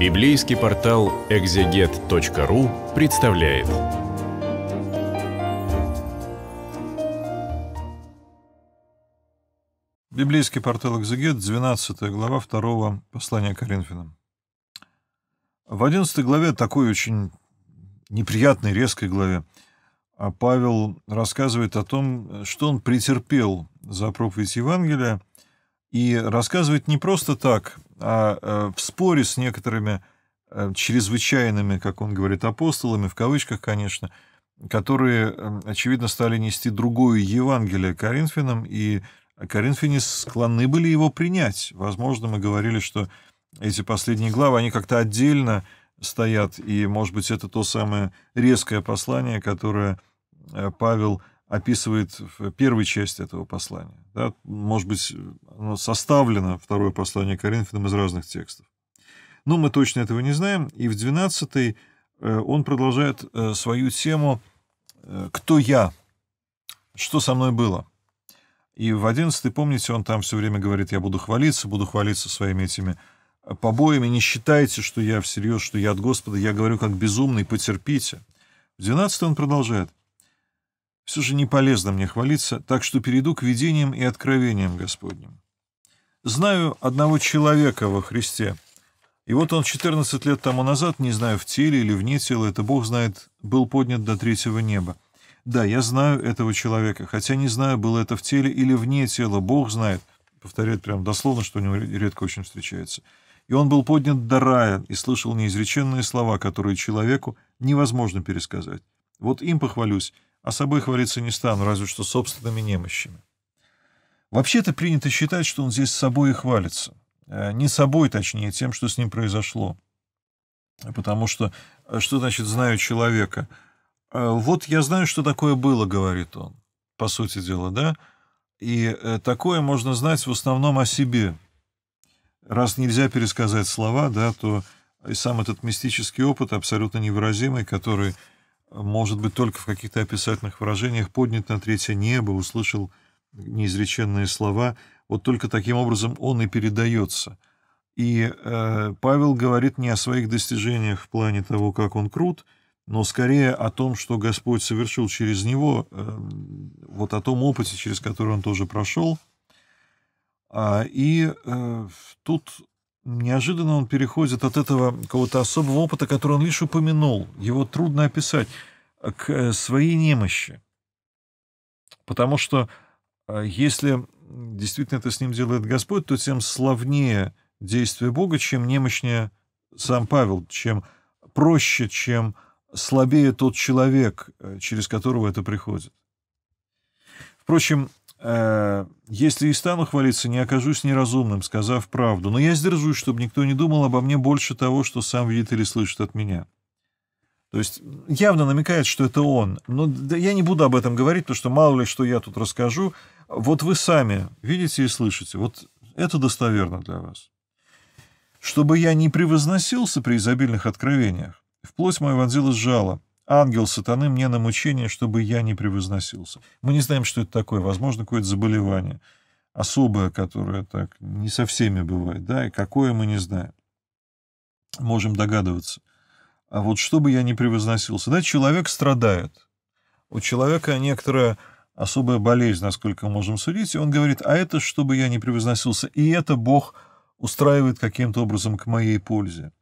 Библейский портал экзегет.ру представляет. Библейский портал экзегет, 12 глава 2 послания Коринфянам. В 11 главе, такой очень неприятной, резкой главе, а Павел рассказывает о том, что он претерпел за проповедь Евангелия, и рассказывает не просто так, а э, в споре с некоторыми э, чрезвычайными, как он говорит, апостолами, в кавычках, конечно, которые, эм, очевидно, стали нести другое Евангелие Коринфянам, и Коринфяне склонны были его принять. Возможно, мы говорили, что эти последние главы, они как-то отдельно стоят, и, может быть, это то самое резкое послание, которое э, Павел описывает в первой части этого послания. Да? Может быть, оно э, составлено, второе послание Коринфянам, из разных текстов. Но мы точно этого не знаем. И в 12 э, он продолжает э, свою тему «Кто я? Что со мной было?» И в 11 помните, он там все время говорит «Я буду хвалиться, буду хвалиться своими этими побоями, не считайте, что я всерьез, что я от Господа, я говорю как безумный, потерпите». В 12 он продолжает «Все же не полезно мне хвалиться, так что перейду к видениям и откровениям Господним». Знаю одного человека во Христе. И вот он 14 лет тому назад, не знаю, в теле или вне тела, это Бог знает, был поднят до третьего неба. Да, я знаю этого человека, хотя не знаю, было это в теле или вне тела, Бог знает. Повторяет прям дословно, что у него редко очень встречается. И он был поднят до рая и слышал неизреченные слова, которые человеку невозможно пересказать. Вот им похвалюсь, а собой хвалиться не стану, разве что собственными немощами. Вообще-то принято считать, что он здесь с собой и хвалится. Э, не собой, точнее, тем, что с ним произошло. Э, потому что, э, что значит «знаю человека»? «Вот я знаю, что такое было», — говорит он, по сути дела, да? И такое можно знать в основном о себе. Раз нельзя пересказать слова, да, то и сам этот мистический опыт, абсолютно невыразимый, который, может быть, только в каких-то описательных выражениях поднят на третье небо, услышал неизреченные слова, вот только таким образом он и передается. И э, Павел говорит не о своих достижениях в плане того, как он крут, но скорее о том, что Господь совершил через него, э, вот о том опыте, через который он тоже прошел. А, и э, тут неожиданно он переходит от этого какого-то особого опыта, который он лишь упомянул, его трудно описать, к э, своей немощи. Потому что а если действительно это с ним делает Господь, то тем славнее действие Бога, чем немощнее сам Павел, чем проще, чем слабее тот человек, э, через которого это приходит. Впрочем, э, если и стану хвалиться, не окажусь неразумным, сказав правду, но я сдержусь, чтобы никто не думал обо мне больше того, что сам видит или слышит от меня. То есть явно намекает, что это он. Но я не буду об этом говорить, потому что мало ли, что я тут расскажу. Вот вы сами видите и слышите. Вот это достоверно для вас. Чтобы я не превозносился при изобильных откровениях, В вплоть мою вонзилось жало. Ангел сатаны мне на мучение, чтобы я не превозносился. Мы не знаем, что это такое. Возможно, какое-то заболевание. Особое, которое так не со всеми бывает. да, И какое мы не знаем. Можем догадываться а вот что бы я ни превозносился. Да, человек страдает. У человека некоторая особая болезнь, насколько можем судить, и он говорит, а это, чтобы я не превозносился, и это Бог устраивает каким-то образом к моей пользе.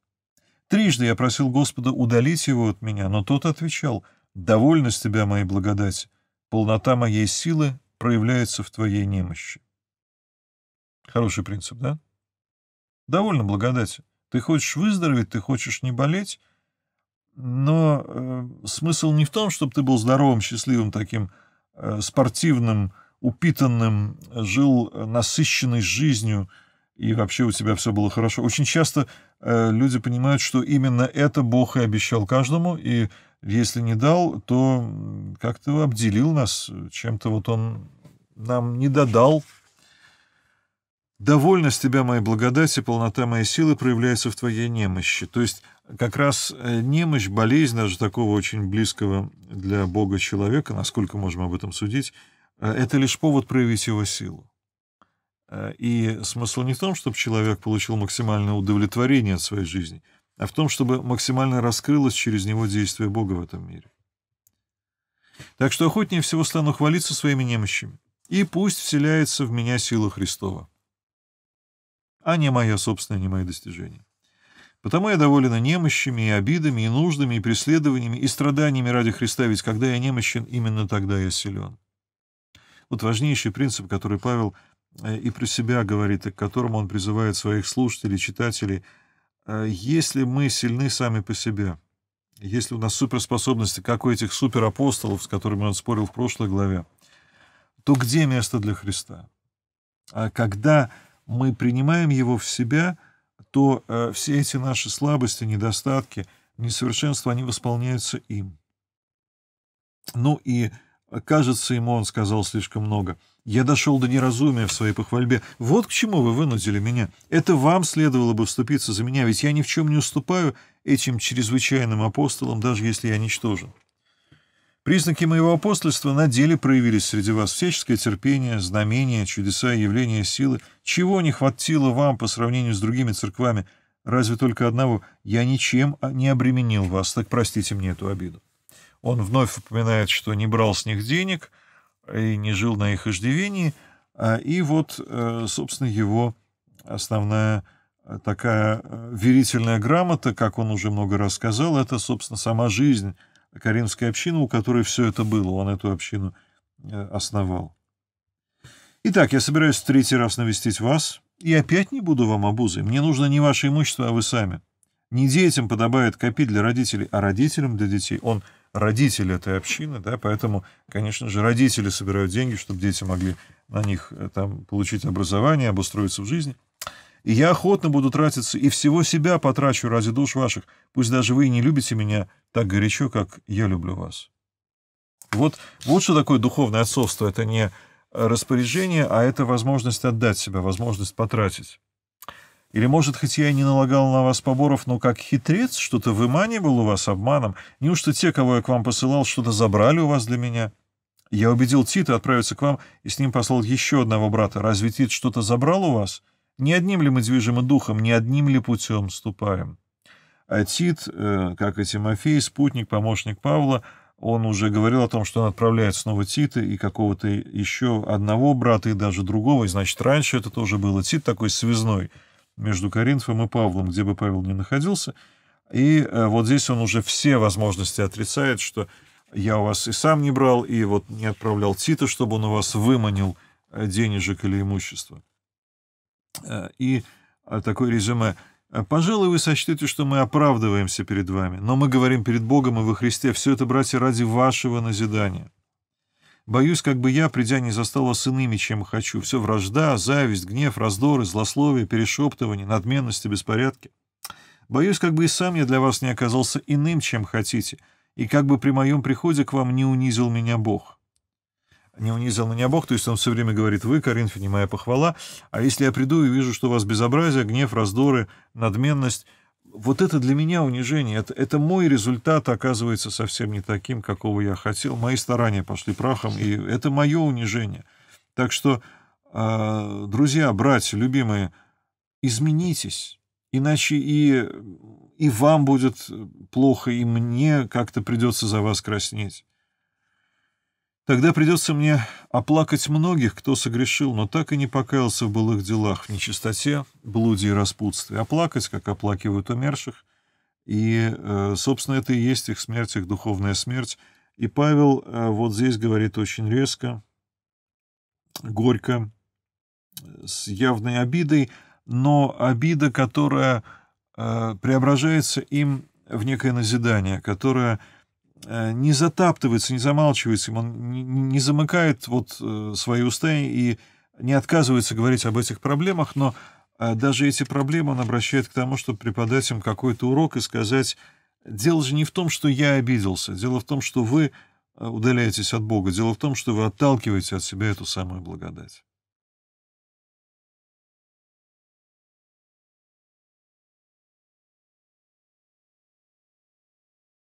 Трижды я просил Господа удалить его от меня, но тот отвечал, «Довольна с тебя моя благодать, полнота моей силы проявляется в твоей немощи». Хороший принцип, да? Довольно благодать, Ты хочешь выздороветь, ты хочешь не болеть — но э, смысл не в том, чтобы ты был здоровым, счастливым, таким э, спортивным, упитанным, жил э, насыщенной жизнью, и вообще у тебя все было хорошо. Очень часто э, люди понимают, что именно это Бог и обещал каждому, и если не дал, то как-то обделил нас, э, чем-то вот он нам не додал. Довольность с тебя моей благодати, полнота моей силы проявляется в твоей немощи». То есть как раз э, немощь, болезнь даже такого очень близкого для Бога человека, насколько можем об этом судить, э, это лишь повод проявить его силу. Э, и смысл не в том, чтобы человек получил максимальное удовлетворение от своей жизни, а в том, чтобы максимально раскрылось через него действие Бога в этом мире. Так что охотнее всего стану хвалиться своими немощами, и пусть вселяется в меня сила Христова, а не моя собственная, не мои достижения. Потому я доволен и немощами, и обидами, и нуждами, и преследованиями, и страданиями ради Христа, ведь когда я немощен, именно тогда я силен. Вот важнейший принцип, который Павел э, и про себя говорит, и к которому он призывает своих слушателей, читателей. Э, если мы сильны сами по себе, если у нас суперспособности, как у этих суперапостолов, с которыми он спорил в прошлой главе, то где место для Христа? А когда мы принимаем его в себя — то э, все эти наши слабости, недостатки, несовершенства, они восполняются им. Ну и э, кажется ему, он сказал слишком много. Я дошел до неразумия в своей похвальбе. Вот к чему вы вынудили меня. Это вам следовало бы вступиться за меня, ведь я ни в чем не уступаю этим чрезвычайным апостолам, даже если я ничтожен. Признаки моего апостольства на деле проявились среди вас. Всяческое терпение, знамения, чудеса и явления силы. Чего не хватило вам по сравнению с другими церквами? Разве только одного. Я ничем а, не обременил вас, так простите мне эту обиду. Он вновь упоминает, что не брал с них денег и не жил на их иждивении. А, и вот, э, собственно, его основная э, такая э, верительная грамота, как он уже много раз сказал, это, собственно, сама жизнь Каринская община, у которой все это было, он эту общину э, основал. Итак, я собираюсь в третий раз навестить вас, и опять не буду вам обузой. Мне нужно не ваше имущество, а вы сами. Не детям подобает копить для родителей, а родителям для детей. Он родитель этой общины, да, поэтому, конечно же, родители собирают деньги, чтобы дети могли на них э, там получить образование, обустроиться в жизни. И я охотно буду тратиться, и всего себя потрачу ради душ ваших. Пусть даже вы и не любите меня, так горячо, как я люблю вас. Вот, вот что такое духовное отцовство. Это не распоряжение, а это возможность отдать себя, возможность потратить. Или, может, хоть я и не налагал на вас поборов, но как хитрец что-то выманивал у вас обманом? Неужто те, кого я к вам посылал, что-то забрали у вас для меня? Я убедил Тита отправиться к вам и с ним послал еще одного брата. Разве Тит что-то забрал у вас? Не одним ли мы движим и духом, не одним ли путем ступаем?» А Тит, э, как и Тимофей, спутник, помощник Павла, он уже говорил о том, что он отправляет снова Тита и какого-то еще одного брата и даже другого. И значит, раньше это тоже было Тит такой связной между Коринфом и Павлом, где бы Павел ни находился. И э, вот здесь он уже все возможности отрицает, что я у вас и сам не брал, и вот не отправлял Тита, чтобы он у вас выманил э, денежек или имущество. И такое резюме – «А, пожалуй, вы сочтете, что мы оправдываемся перед вами, но мы говорим перед Богом и во Христе все это, братья, ради вашего назидания. Боюсь, как бы я, придя, не застал вас иными, чем хочу. Все вражда, зависть, гнев, раздоры, злословие, перешептывание, надменность и беспорядки. Боюсь, как бы и сам я для вас не оказался иным, чем хотите, и как бы при моем приходе к вам не унизил меня Бог не унизил меня Бог, то есть он все время говорит, вы, Коринфяне, моя похвала, а если я приду и вижу, что у вас безобразие, гнев, раздоры, надменность, вот это для меня унижение, это, это мой результат оказывается совсем не таким, какого я хотел, мои старания пошли прахом, и это мое унижение. Так что, а, друзья, братья, любимые, изменитесь, иначе и, и вам будет плохо, и мне как-то придется за вас краснеть. Тогда придется мне оплакать многих, кто согрешил, но так и не покаялся в былых делах, в нечистоте, блуде и распутстве. Оплакать, как оплакивают умерших. И, э, собственно, это и есть их смерть, их духовная смерть. И Павел э, вот здесь говорит очень резко, горько, с явной обидой, но обида, которая э, преображается им в некое назидание, которое Э, не затаптывается, не замалчивается, он не замыкает вот э, свои уста и не отказывается говорить об этих проблемах, но э, даже эти проблемы он обращает к тому, чтобы преподать им какой-то урок и сказать, дело же не в том, что я обиделся, дело в том, что вы удаляетесь от Бога, дело в том, что вы отталкиваете от себя эту самую благодать.